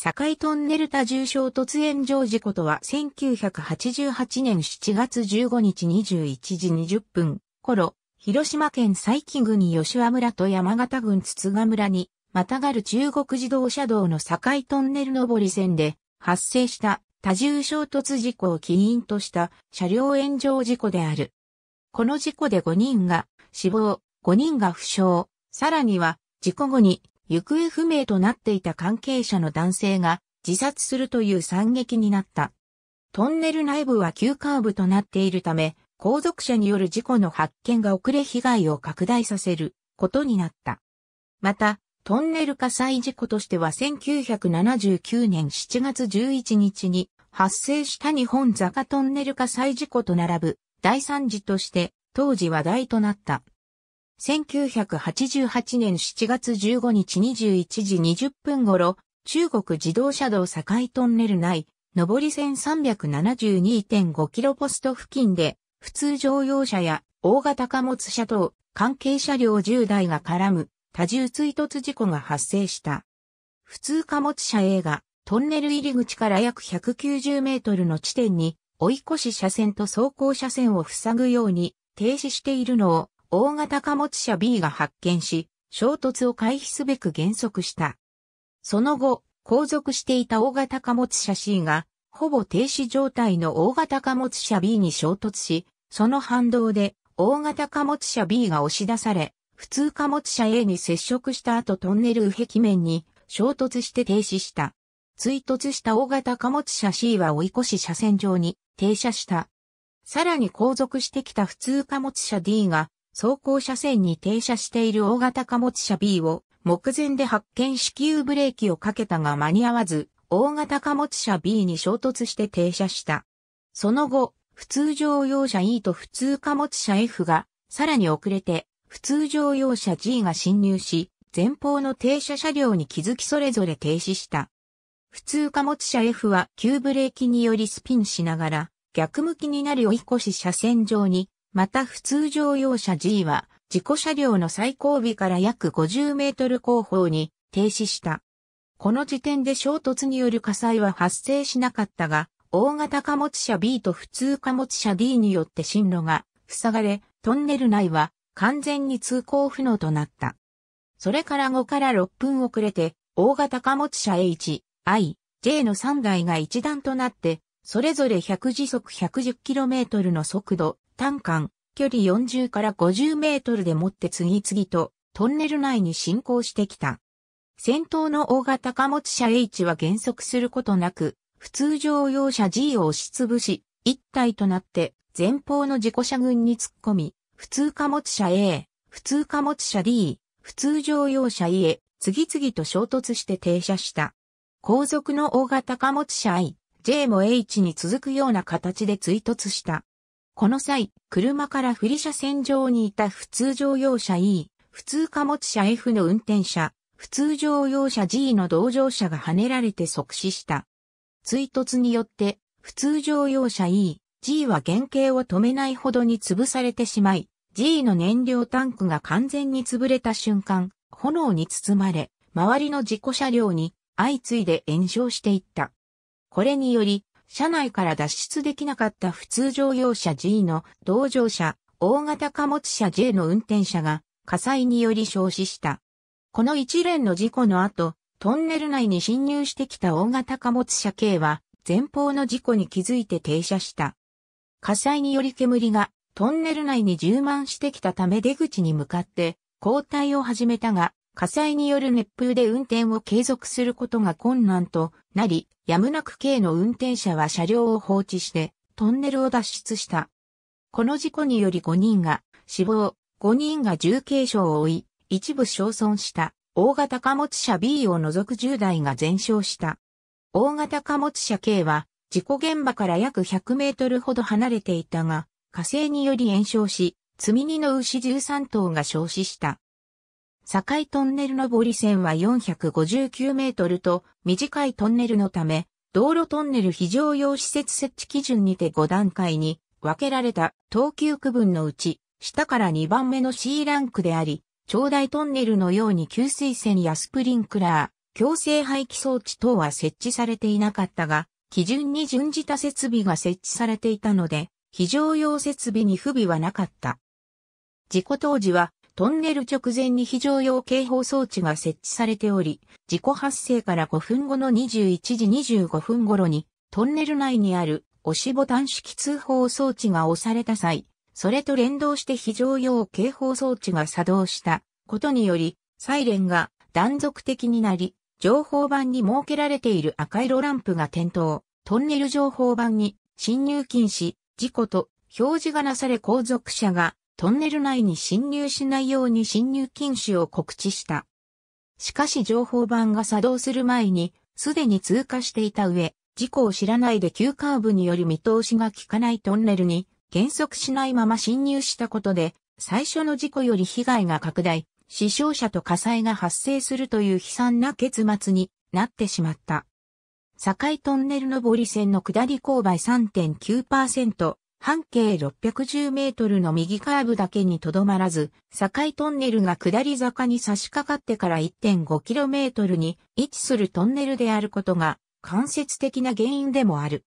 堺トンネル多重衝突炎上事故とは1988年7月15日21時20分頃、広島県佐伯郡吉和村と山形郡筒賀村に、またがる中国自動車道の堺トンネル上り線で発生した多重衝突事故を起因とした車両炎上事故である。この事故で5人が死亡、5人が負傷、さらには事故後に行方不明となっていた関係者の男性が自殺するという惨劇になった。トンネル内部は急カーブとなっているため、後続車による事故の発見が遅れ被害を拡大させることになった。また、トンネル火災事故としては1979年7月11日に発生した日本坂トンネル火災事故と並ぶ第3次として当時話題となった。1988年7月15日21時20分頃、中国自動車道境トンネル内、上り線372.5キロポスト付近で、普通乗用車や大型貨物車等、関係車両10台が絡む多重追突事故が発生した。普通貨物車 A がトンネル入り口から約190メートルの地点に追い越し車線と走行車線を塞ぐように停止しているのを大型貨物車 B が発見し、衝突を回避すべく減速した。その後、後続していた大型貨物車 C が、ほぼ停止状態の大型貨物車 B に衝突し、その反動で大型貨物車 B が押し出され、普通貨物車 A に接触した後トンネル右壁面に衝突して停止した。追突した大型貨物車 C は追い越し車線上に停車した。さらに後続してきた普通貨物車 D が走行車線に停車している大型貨物車 B を目前で発見至急ブレーキをかけたが間に合わず、大型貨物車 B に衝突して停車した。その後、普通乗用車 E と普通貨物車 F が、さらに遅れて、普通乗用車 G が侵入し、前方の停車車両に気づきそれぞれ停止した。普通貨物車 F は急ブレーキによりスピンしながら、逆向きになる追い越し車線上にまた普通乗用車 G は、事故車両の最後尾から約50メートル後方に停止した。この時点で衝突による火災は発生しなかったが、大型貨物車 B と普通貨物車 D によって進路が塞がれ、トンネル内は完全に通行不能となった。それから5から6分遅れて、大型貨物車 H、I、J の3台が一段となって、それぞれ100時速 110km の速度単管、距離40から50メートルでもって次々とトンネル内に進行してきた。先頭の大型貨物車 H は減速することなく、普通乗用車 G を押しつぶし、一体となって前方の事故車群に突っ込み、普通貨物車 A、普通貨物車 D、普通乗用車 E へ次々と衝突して停車した。後続の大型貨物車 I、J も H に続くような形で追突した。この際、車から振り車線上にいた普通乗用車 E、普通貨物車 F の運転者、普通乗用車 G の同乗者が跳ねられて即死した。追突によって、普通乗用車 E、G は原型を止めないほどに潰されてしまい、G の燃料タンクが完全に潰れた瞬間、炎に包まれ、周りの事故車両に相次いで炎上していった。これにより、車内から脱出できなかった普通乗用車 G の同乗車、大型貨物車 J の運転者が火災により焼死した。この一連の事故の後、トンネル内に侵入してきた大型貨物車 K は前方の事故に気づいて停車した。火災により煙がトンネル内に充満してきたため出口に向かって交代を始めたが、火災による熱風で運転を継続することが困難となり、やむなく K の運転者は車両を放置して、トンネルを脱出した。この事故により5人が死亡、5人が重軽傷を負い、一部焼損した大型貨物車 B を除く10台が全焼した。大型貨物車 K は事故現場から約100メートルほど離れていたが、火星により延焼し、積み荷の牛13頭が焼死した。境トンネル上り線は459メートルと短いトンネルのため、道路トンネル非常用施設設置基準にて5段階に分けられた等級区分のうち、下から2番目の C ランクであり、長大トンネルのように給水栓やスプリンクラー、強制排気装置等は設置されていなかったが、基準に準じた設備が設置されていたので、非常用設備に不備はなかった。事故当時はトンネル直前に非常用警報装置が設置されており、事故発生から5分後の21時25分頃に、トンネル内にある押しボタン式通報装置が押された際、それと連動して非常用警報装置が作動したことにより、サイレンが断続的になり、情報板に設けられている赤色ランプが点灯、トンネル情報板に侵入禁止、事故と表示がなされ後続車がトンネル内に侵入しないように侵入禁止を告知した。しかし情報板が作動する前に、すでに通過していた上、事故を知らないで急カーブにより見通しが効かないトンネルに減速しないまま侵入したことで、最初の事故より被害が拡大、死傷者と火災が発生するという悲惨な結末になってしまった。境トンネル上り線の下り勾配3.9%、半径610メートルの右カーブだけにとどまらず、境トンネルが下り坂に差し掛かってから1 5トルに位置するトンネルであることが間接的な原因でもある。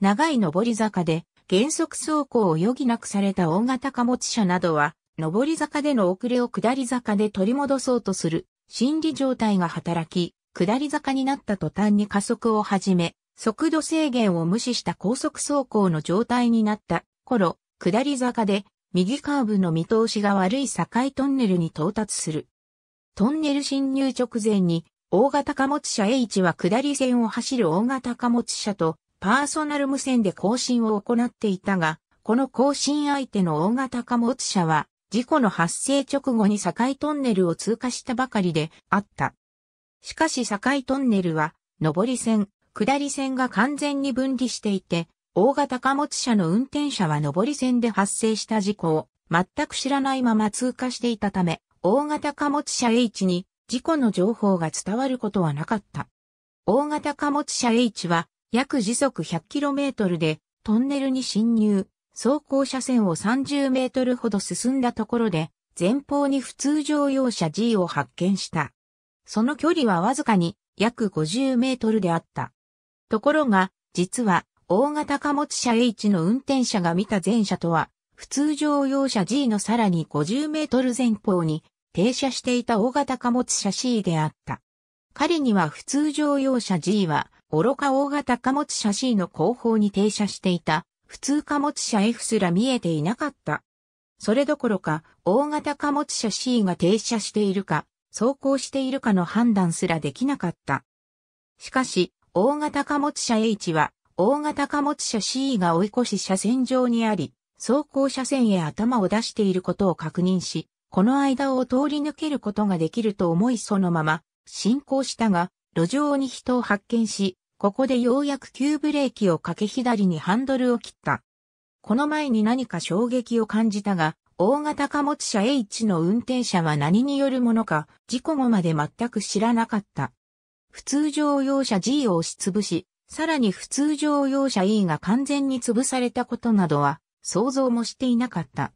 長い上り坂で減速走行を余儀なくされた大型貨物車などは、上り坂での遅れを下り坂で取り戻そうとする心理状態が働き、下り坂になった途端に加速を始め、速度制限を無視した高速走行の状態になった頃、下り坂で右カーブの見通しが悪い境トンネルに到達する。トンネル侵入直前に大型貨物車 H は下り線を走る大型貨物車とパーソナル無線で更新を行っていたが、この更新相手の大型貨物車は事故の発生直後に境トンネルを通過したばかりであった。しかし境トンネルは上り線、下り線が完全に分離していて、大型貨物車の運転者は上り線で発生した事故を全く知らないまま通過していたため、大型貨物車 H に事故の情報が伝わることはなかった。大型貨物車 H は約時速 100km でトンネルに侵入、走行車線を 30m ほど進んだところで、前方に普通乗用車 G を発見した。その距離はわずかに約50メートルであった。ところが、実は、大型貨物車 H の運転者が見た前車とは、普通乗用車 G のさらに50メートル前方に停車していた大型貨物車 C であった。彼には普通乗用車 G は、愚か大型貨物車 C の後方に停車していた、普通貨物車 F すら見えていなかった。それどころか、大型貨物車 C が停車しているか、走行しているかの判断すらできなかった。しかし、大型貨物車 H は、大型貨物車 C が追い越し車線上にあり、走行車線へ頭を出していることを確認し、この間を通り抜けることができると思いそのまま、進行したが、路上に人を発見し、ここでようやく急ブレーキをかけ左にハンドルを切った。この前に何か衝撃を感じたが、大型貨物車 H の運転者は何によるものか、事故後まで全く知らなかった。普通乗用車 G を押し潰し、さらに普通乗用車 E が完全に潰されたことなどは想像もしていなかった。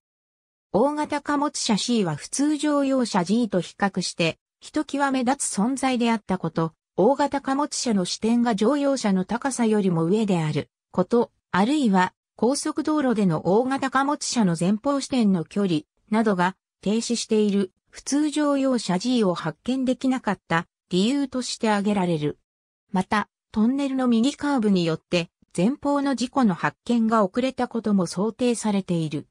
大型貨物車 C は普通乗用車 G と比較して、ひときわ目立つ存在であったこと、大型貨物車の視点が乗用車の高さよりも上であること、あるいは高速道路での大型貨物車の前方視点の距離などが停止している普通乗用車 G を発見できなかった理由として挙げられる。また、トンネルの右カーブによって、前方の事故の発見が遅れたことも想定されている。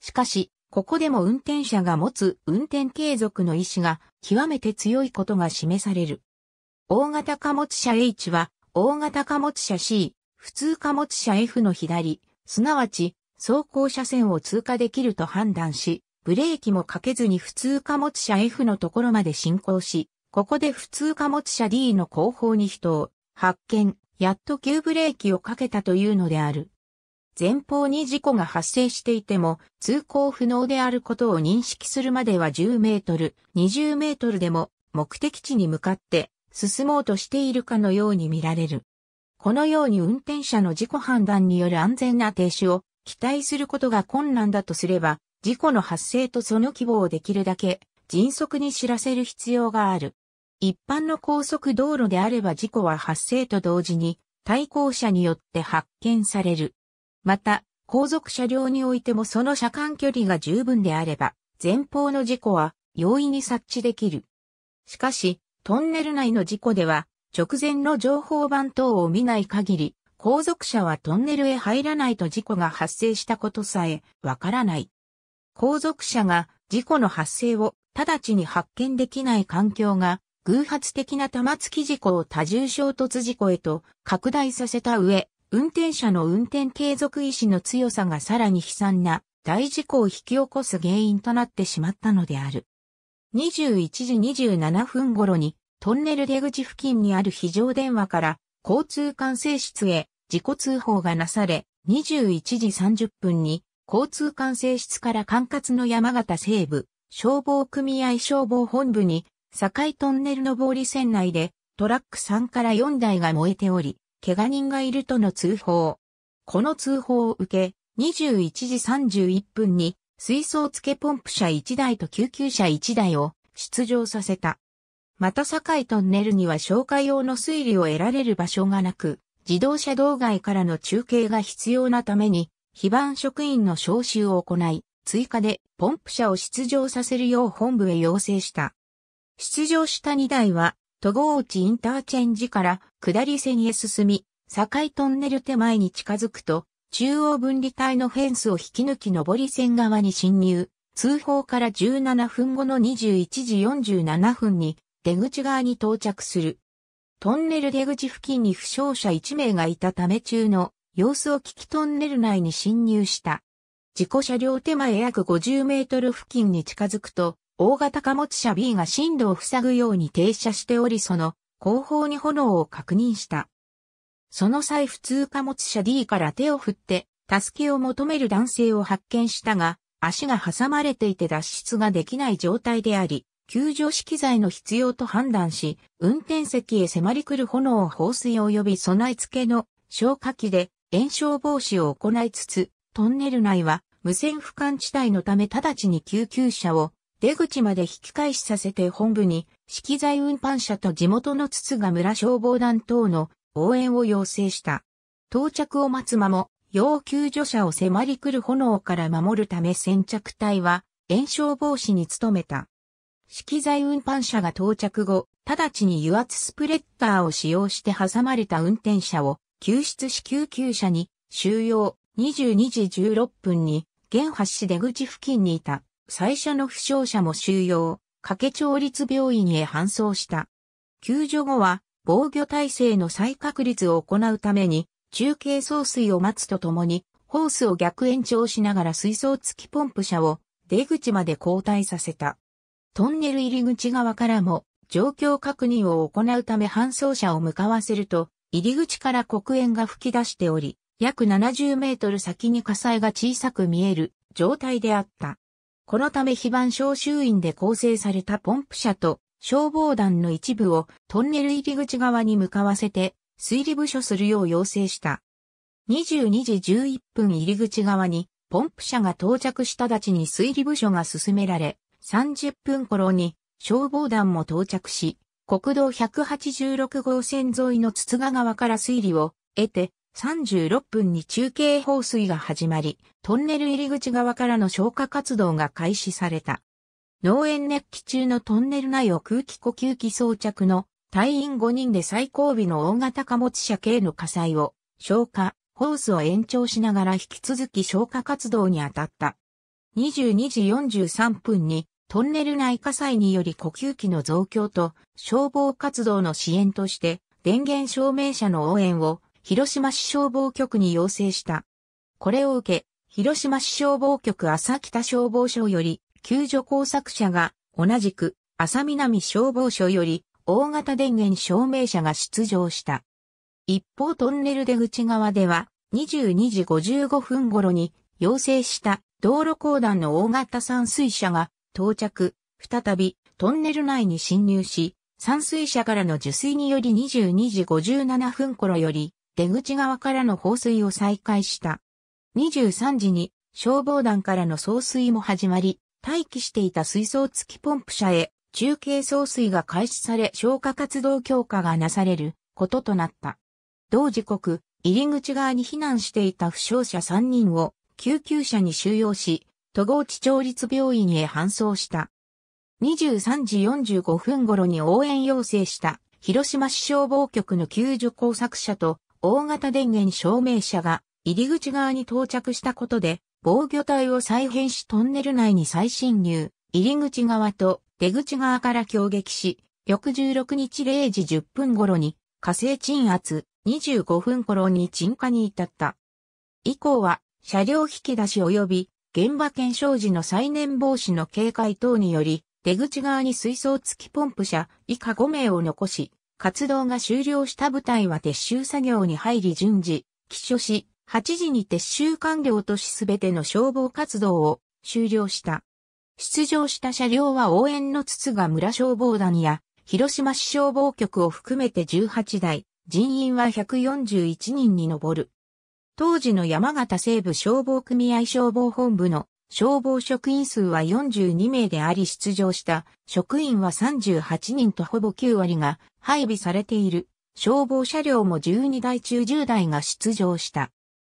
しかし、ここでも運転者が持つ運転継続の意思が極めて強いことが示される。大型貨物車 H は、大型貨物車 C、普通貨物車 F の左、すなわち、走行車線を通過できると判断し、ブレーキもかけずに普通貨物車 F のところまで進行し、ここで普通貨物車 D の後方に人を発見、やっと急ブレーキをかけたというのである。前方に事故が発生していても通行不能であることを認識するまでは10メートル、20メートルでも目的地に向かって進もうとしているかのように見られる。このように運転者の自己判断による安全な停止を期待することが困難だとすれば、事故の発生とその規模をできるだけ迅速に知らせる必要がある。一般の高速道路であれば事故は発生と同時に対向車によって発見される。また、後続車両においてもその車間距離が十分であれば、前方の事故は容易に察知できる。しかし、トンネル内の事故では、直前の情報板等を見ない限り、後続車はトンネルへ入らないと事故が発生したことさえわからない。後続車が事故の発生を直ちに発見できない環境が偶発的な玉突き事故を多重衝突事故へと拡大させた上、運転者の運転継続意志の強さがさらに悲惨な大事故を引き起こす原因となってしまったのである。21時27分頃にトンネル出口付近にある非常電話から交通管制室へ事故通報がなされ、21時30分に交通管制室から管轄の山形西部消防組合消防本部に堺トンネル上り線内でトラック3から4台が燃えており、怪我人がいるとの通報。この通報を受け、21時31分に水槽付けポンプ車1台と救急車1台を出場させた。また堺トンネルには消火用の水流を得られる場所がなく、自動車道外からの中継が必要なために、非番職員の招集を行い、追加でポンプ車を出場させるよう本部へ要請した。出場した2台は、戸郷内インターチェンジから下り線へ進み、境トンネル手前に近づくと、中央分離帯のフェンスを引き抜き上り線側に侵入、通報から17分後の21時47分に出口側に到着する。トンネル出口付近に負傷者1名がいたため中の様子を聞きトンネル内に侵入した。事故車両手前約50メートル付近に近づくと、大型貨物車 B が進路を塞ぐように停車しておりその後方に炎を確認した。その際普通貨物車 D から手を振って、助けを求める男性を発見したが、足が挟まれていて脱出ができない状態であり、救助資機材の必要と判断し、運転席へ迫り来る炎を放水及び備え付けの消火器で炎症防止を行いつつ、トンネル内は無線俯瞰地帯のため直ちに救急車を出口まで引き返しさせて本部に、資機材運搬車と地元の筒が村消防団等の応援を要請した。到着を待つ間も、要救助者を迫り来る炎から守るため先着隊は、炎症防止に努めた。資機材運搬車が到着後、直ちに油圧スプレッダーを使用して挟まれた運転者を救出し救急車に収容22時16分に現発市出口付近にいた。最初の負傷者も収容、掛け町立病院へ搬送した。救助後は防御体制の再確立を行うために、中継送水を待つとともに、ホースを逆延長しながら水槽付きポンプ車を出口まで交代させた。トンネル入り口側からも状況確認を行うため搬送車を向かわせると、入り口から黒煙が吹き出しており、約70メートル先に火災が小さく見える状態であった。このため非番召集員で構成されたポンプ車と消防団の一部をトンネル入り口側に向かわせて水利部署するよう要請した。22時11分入り口側にポンプ車が到着した立ちに水利部署が進められ、30分頃に消防団も到着し、国道186号線沿いの筒ヶ川から水利を得て36分に中継放水が始まり、トンネル入り口側からの消火活動が開始された。農園熱気中のトンネル内を空気呼吸器装着の隊員5人で最後尾の大型貨物車系の火災を消火、ホースを延長しながら引き続き消火活動に当たった。22時43分にトンネル内火災により呼吸器の増強と消防活動の支援として電源証明車の応援を広島市消防局に要請した。これを受け、広島市消防局朝北消防署より、救助工作者が、同じく、朝南消防署より、大型電源証明者が出場した。一方トンネル出口側では、22時55分頃に、要請した道路公団の大型散水車が到着、再びトンネル内に侵入し、散水車からの受水により22時57分頃より出口側からの放水を再開した。23時に消防団からの送水も始まり、待機していた水槽付きポンプ車へ中継送水が開始され消火活動強化がなされることとなった。同時刻、入り口側に避難していた負傷者3人を救急車に収容し、戸合地町立病院へ搬送した。23時45分頃に応援要請した広島市消防局の救助工作車と大型電源証明車が入り口側に到着したことで、防御体を再編しトンネル内に再侵入、入り口側と出口側から攻撃し、翌16日0時10分頃に火星鎮圧、25分頃に鎮火に至った。以降は車両引き出し及び現場検証時の再燃防止の警戒等により、出口側に水槽付きポンプ車以下5名を残し、活動が終了した部隊は撤収作業に入り順次、起所し、8時に撤収完了としすべての消防活動を終了した。出場した車両は応援の筒が村消防団や広島市消防局を含めて18台、人員は141人に上る。当時の山形西部消防組合消防本部の消防職員数は42名であり出場した職員は38人とほぼ9割が配備されている。消防車両も12台中10台が出場した。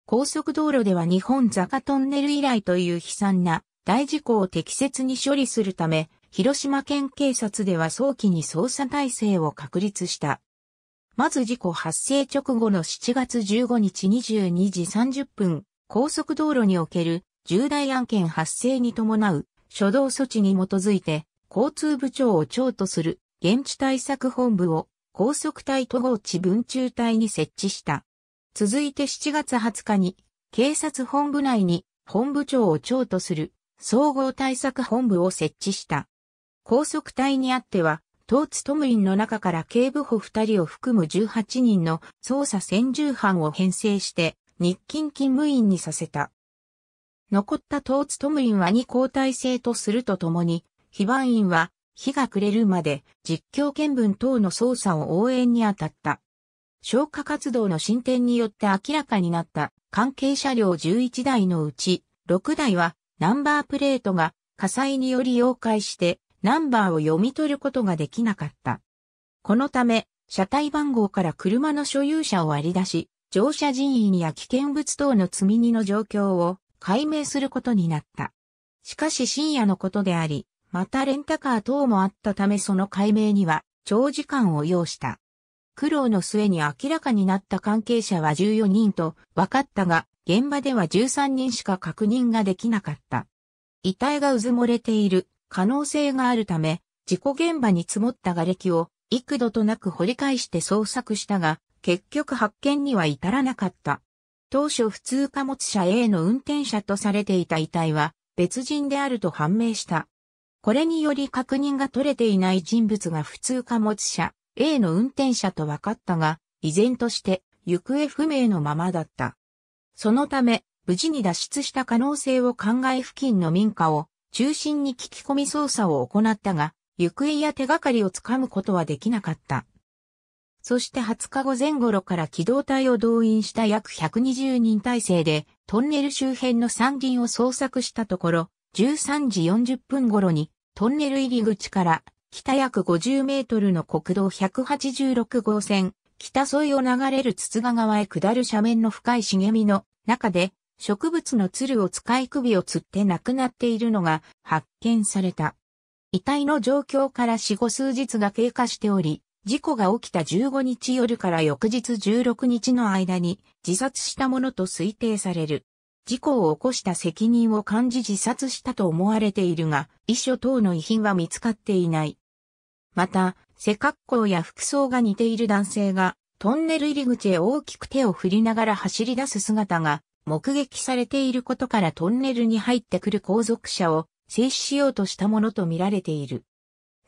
高速道路では日本坂トンネル以来という悲惨な大事故を適切に処理するため、広島県警察では早期に捜査体制を確立した。まず事故発生直後の7月15日22時30分、高速道路における重大案件発生に伴う初動措置に基づいて、交通部長を長とする現地対策本部を高速隊都合地分中隊に設置した。続いて7月20日に警察本部内に本部長を長とする総合対策本部を設置した。高速隊にあっては、当務員の中から警部補2人を含む18人の捜査専従班を編成して、日勤勤務員にさせた。残ったトーツトムインは2交代制とするとともに、非番員は日が暮れるまで実況見分等の捜査を応援に当たった。消火活動の進展によって明らかになった関係車両11台のうち6台はナンバープレートが火災により溶解してナンバーを読み取ることができなかった。このため車体番号から車の所有者を割り出し乗車人員や危険物等の積み荷の状況を解明することになった。しかし深夜のことであり、またレンタカー等もあったためその解明には長時間を要した。苦労の末に明らかになった関係者は14人と分かったが、現場では13人しか確認ができなかった。遺体がうずもれている可能性があるため、事故現場に積もった瓦礫を幾度となく掘り返して捜索したが、結局発見には至らなかった。当初普通貨物車 A の運転者とされていた遺体は別人であると判明した。これにより確認が取れていない人物が普通貨物車 A の運転者と分かったが、依然として行方不明のままだった。そのため、無事に脱出した可能性を考え付近の民家を中心に聞き込み捜査を行ったが、行方や手がかりをつかむことはできなかった。そして20日後前頃から機動隊を動員した約120人体制で、トンネル周辺の山林を捜索したところ、13時40分頃に、トンネル入り口から北約50メートルの国道186号線、北沿いを流れる筒川へ下る斜面の深い茂みの中で、植物の鶴を使い首を吊って亡くなっているのが発見された。遺体の状況から死後数日が経過しており、事故が起きた15日夜から翌日16日の間に自殺したものと推定される。事故を起こした責任を感じ自殺したと思われているが、遺書等の遺品は見つかっていない。また、背格好や服装が似ている男性が、トンネル入り口へ大きく手を振りながら走り出す姿が目撃されていることからトンネルに入ってくる後続車を制止しようとしたものとみられている。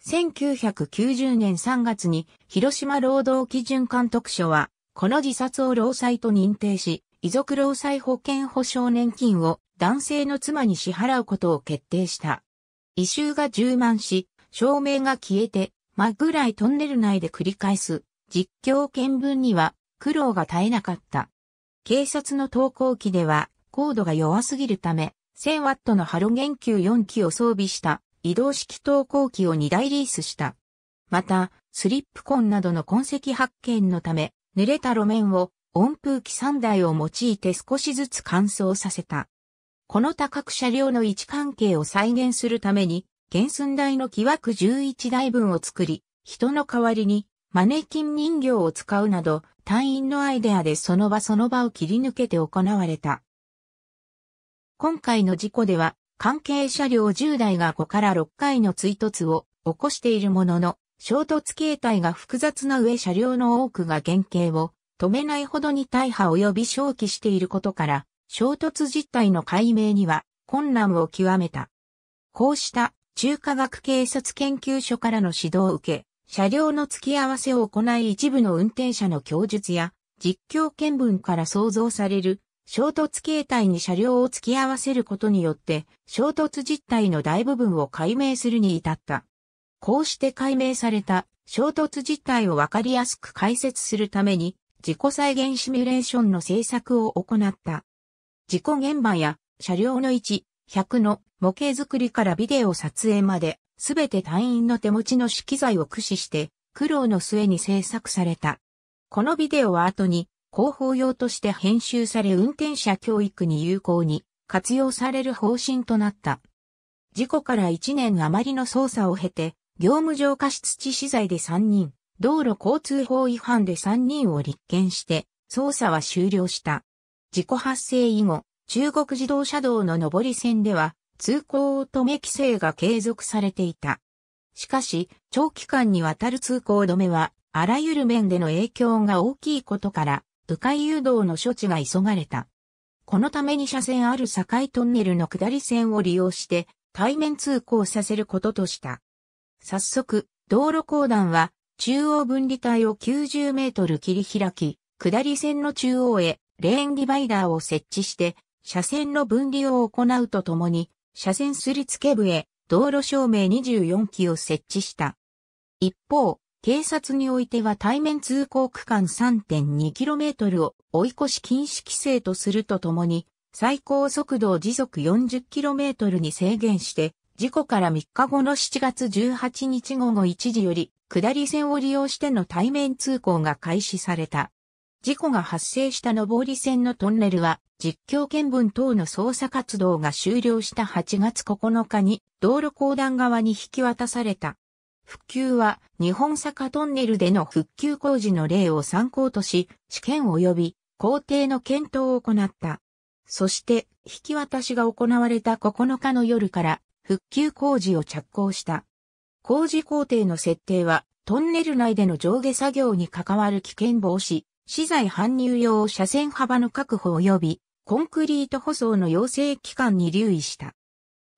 1990年3月に広島労働基準監督署は、この自殺を労災と認定し、遺族労災保険保障年金を男性の妻に支払うことを決定した。異臭が充満し、照明が消えて、真っ暗いトンネル内で繰り返す、実況見分には苦労が絶えなかった。警察の投稿機では、高度が弱すぎるため、1000ワットのハロゲン球4機を装備した移動式投稿機を2台リースした。また、スリップ痕などの痕跡発見のため、濡れた路面を温風機3台を用いて少しずつ乾燥させた。この多角車両の位置関係を再現するために、原寸大の木枠11台分を作り、人の代わりにマネキン人形を使うなど、隊員のアイデアでその場その場を切り抜けて行われた。今回の事故では、関係車両10台が5から6回の追突を起こしているものの、衝突形態が複雑な上車両の多くが原型を止めないほどに大破及び消費していることから、衝突実態の解明には困難を極めた。こうした中科学警察研究所からの指導を受け、車両の付き合わせを行い一部の運転者の供述や実況見分から想像される衝突形態に車両を突き合わせることによって、衝突実態の大部分を解明するに至った。こうして解明された衝突実態をわかりやすく解説するために、自己再現シミュレーションの制作を行った。事故現場や車両の置、100の模型作りからビデオ撮影まで、すべて隊員の手持ちの資機材を駆使して、苦労の末に制作された。このビデオは後に広報用として編集され運転者教育に有効に活用される方針となった。事故から1年余りの捜査を経て、業務上過失致死罪で3人、道路交通法違反で3人を立件して、捜査は終了した。事故発生以後、中国自動車道の上り線では、通行止め規制が継続されていた。しかし、長期間にわたる通行止めは、あらゆる面での影響が大きいことから、迂回誘導の処置が急がれた。このために車線ある境トンネルの下り線を利用して対面通行させることとした。早速、道路公団は中央分離帯を90メートル切り開き、下り線の中央へレーンディバイダーを設置して、車線の分離を行うとともに、車線すり付け部へ道路照明24基を設置した。一方、警察においては対面通行区間 3.2km を追い越し禁止規制とするとともに、最高速度を時速 40km に制限して、事故から3日後の7月18日午後1時より、下り線を利用しての対面通行が開始された。事故が発生した上り線のトンネルは、実況見分等の捜査活動が終了した8月9日に、道路公団側に引き渡された。復旧は日本坂トンネルでの復旧工事の例を参考とし、試験及び工程の検討を行った。そして引き渡しが行われた9日の夜から復旧工事を着工した。工事工程の設定はトンネル内での上下作業に関わる危険防止、資材搬入用車線幅の確保及びコンクリート舗装の要請期間に留意した。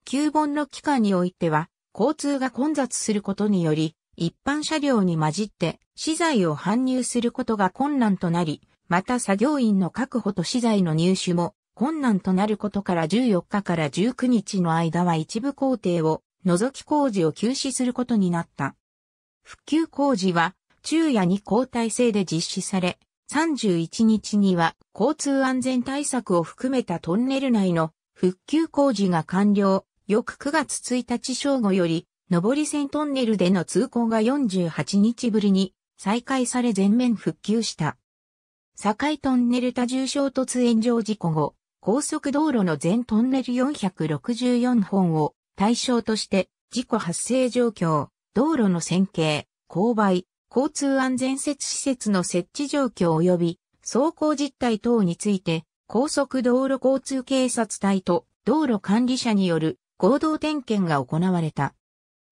旧本の期間においては、交通が混雑することにより、一般車両に混じって資材を搬入することが困難となり、また作業員の確保と資材の入手も困難となることから14日から19日の間は一部工程を除き工事を休止することになった。復旧工事は昼夜に交代制で実施され、31日には交通安全対策を含めたトンネル内の復旧工事が完了、翌9月1日正午より、上り線トンネルでの通行が48日ぶりに再開され全面復旧した。境トンネル多重衝突炎上事故後、高速道路の全トンネル464本を対象として事故発生状況、道路の線形、勾配、交通安全設施設の設置状況及び走行実態等について高速道路交通警察隊と道路管理者による合同点検が行われた。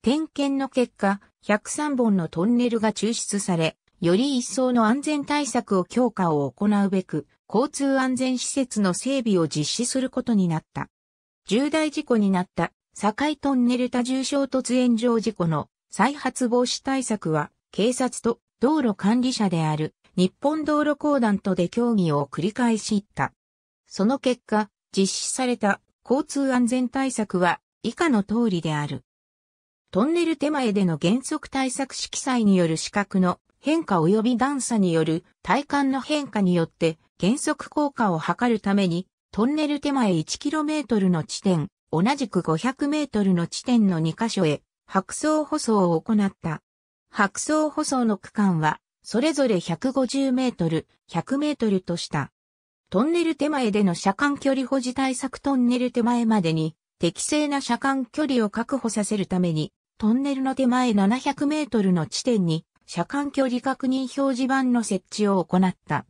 点検の結果、103本のトンネルが抽出され、より一層の安全対策を強化を行うべく、交通安全施設の整備を実施することになった。重大事故になった堺トンネル多重衝突炎上事故の再発防止対策は、警察と道路管理者である日本道路公団とで協議を繰り返し行った。その結果、実施された交通安全対策は以下の通りである。トンネル手前での減速対策色彩による視覚の変化及び段差による体感の変化によって減速効果を測るためにトンネル手前 1km の地点、同じく 500m の地点の2カ所へ白層舗装を行った。白層舗装の区間はそれぞれ150メートル、100メートルとした。トンネル手前での車間距離保持対策トンネル手前までに適正な車間距離を確保させるために、トンネルの手前700メートルの地点に車間距離確認表示板の設置を行った。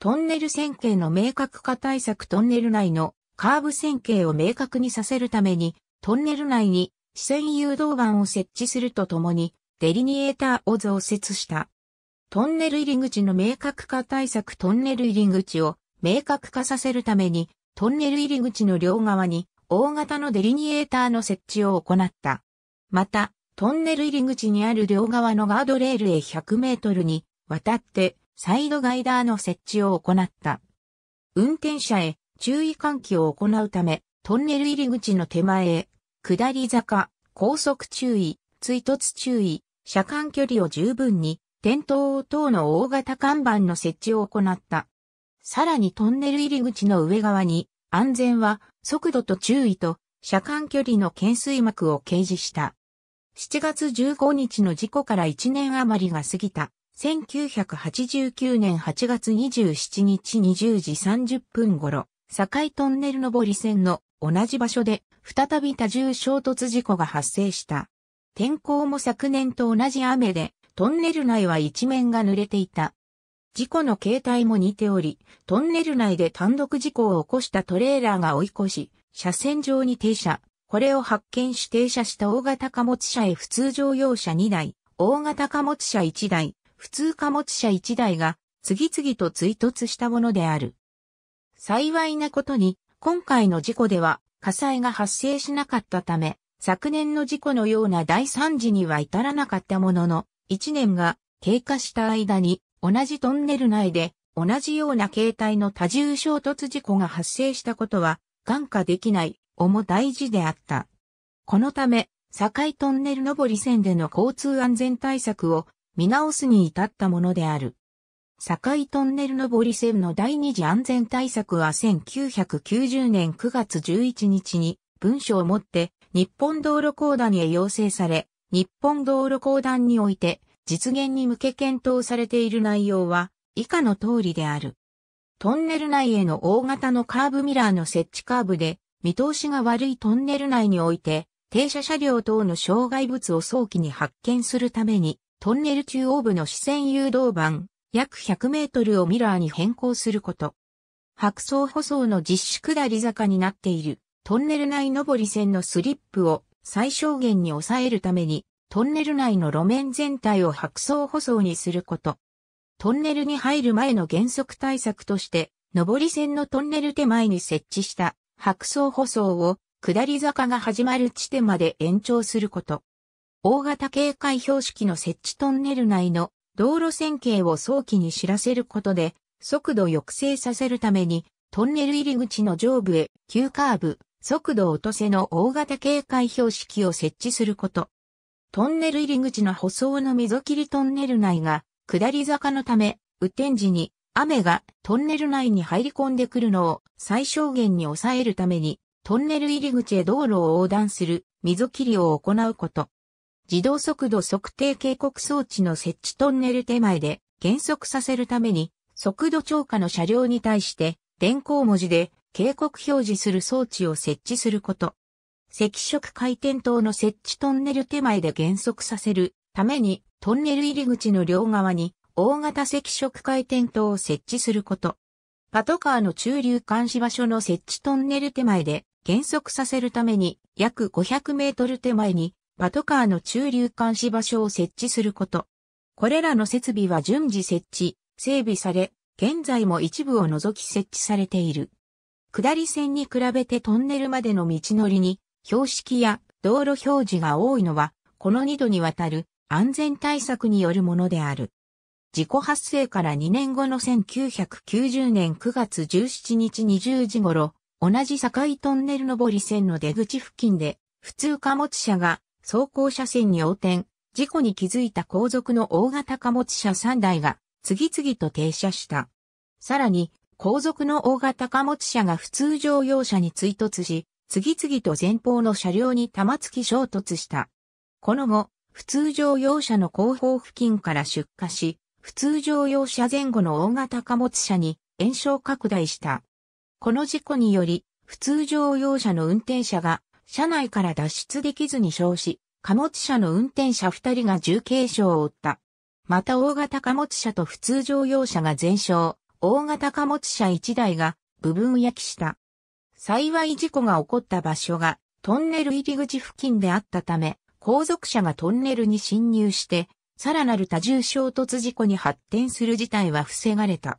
トンネル線形の明確化対策トンネル内のカーブ線形を明確にさせるために、トンネル内に視線誘導板を設置するとともに、デリニエーターを増設した。トンネル入り口の明確化対策トンネル入り口を明確化させるために、トンネル入り口の両側に大型のデリニエーターの設置を行った。また、トンネル入り口にある両側のガードレールへ100メートルに渡ってサイドガイダーの設置を行った。運転者へ注意喚起を行うため、トンネル入り口の手前へ、下り坂、高速注意、追突注意、車間距離を十分に、転倒等の大型看板の設置を行った。さらにトンネル入り口の上側に、安全は、速度と注意と、車間距離の懸垂幕を掲示した。7月15日の事故から1年余りが過ぎた。1989年8月27日20時30分頃、境トンネル上り線の同じ場所で再び多重衝突事故が発生した。天候も昨年と同じ雨で、トンネル内は一面が濡れていた。事故の形態も似ており、トンネル内で単独事故を起こしたトレーラーが追い越し、車線上に停車。これを発見し停車した大型貨物車へ普通乗用車2台、大型貨物車1台、普通貨物車1台が次々と追突したものである。幸いなことに、今回の事故では火災が発生しなかったため、昨年の事故のような大惨事には至らなかったものの、1年が経過した間に同じトンネル内で同じような形態の多重衝突事故が発生したことは、眼下できない、重大事であった。このため、境トンネル上り線での交通安全対策を見直すに至ったものである。境トンネル上り線の第二次安全対策は1990年9月11日に文書をもって日本道路公団へ要請され、日本道路公団において実現に向け検討されている内容は以下の通りである。トンネル内への大型のカーブミラーの設置カーブで見通しが悪いトンネル内において停車車両等の障害物を早期に発見するためにトンネル中央部の視線誘導板約100メートルをミラーに変更すること。白層舗装の実施下り坂になっているトンネル内上り線のスリップを最小限に抑えるためにトンネル内の路面全体を白装舗装にすること。トンネルに入る前の減速対策として、上り線のトンネル手前に設置した白装舗装を下り坂が始まる地点まで延長すること。大型警戒標識の設置トンネル内の道路線形を早期に知らせることで、速度抑制させるために、トンネル入り口の上部へ急カーブ、速度落とせの大型警戒標識を設置すること。トンネル入り口の舗装の溝切りトンネル内が、下り坂のため、雨天時に雨がトンネル内に入り込んでくるのを最小限に抑えるために、トンネル入り口へ道路を横断する溝切りを行うこと。自動速度測定警告装置の設置トンネル手前で減速させるために、速度超過の車両に対して、電光文字で警告表示する装置を設置すること。赤色回転灯の設置トンネル手前で減速させるためにトンネル入り口の両側に大型赤色回転灯を設置すること。パトカーの駐留監視場所の設置トンネル手前で減速させるために約500メートル手前にパトカーの駐留監視場所を設置すること。これらの設備は順次設置、整備され、現在も一部を除き設置されている。下り線に比べてトンネルまでの道のりに標識や道路表示が多いのは、この2度にわたる安全対策によるものである。事故発生から2年後の1990年9月17日20時頃、同じ境トンネル上り線の出口付近で、普通貨物車が走行車線に横転、事故に気づいた後続の大型貨物車3台が次々と停車した。さらに、後続の大型貨物車が普通乗用車に追突し、次々と前方の車両に玉突き衝突した。この後、普通乗用車の後方付近から出火し、普通乗用車前後の大型貨物車に炎症拡大した。この事故により、普通乗用車の運転者が車内から脱出できずに消し、貨物車の運転者2人が重軽傷を負った。また大型貨物車と普通乗用車が全焼、大型貨物車1台が部分焼きした。幸い事故が起こった場所がトンネル入り口付近であったため、後続車がトンネルに侵入して、さらなる多重衝突事故に発展する事態は防がれた。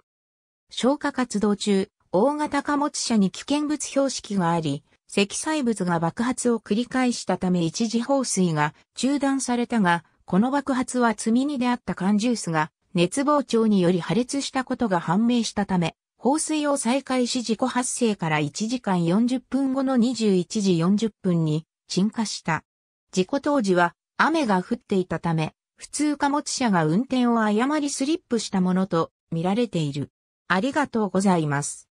消火活動中、大型貨物車に危険物標識があり、積載物が爆発を繰り返したため一時放水が中断されたが、この爆発は積み荷であった缶ジュースが熱膨張により破裂したことが判明したため、放水を再開し事故発生から1時間40分後の21時40分に鎮火した。事故当時は雨が降っていたため、普通貨物車が運転を誤りスリップしたものと見られている。ありがとうございます。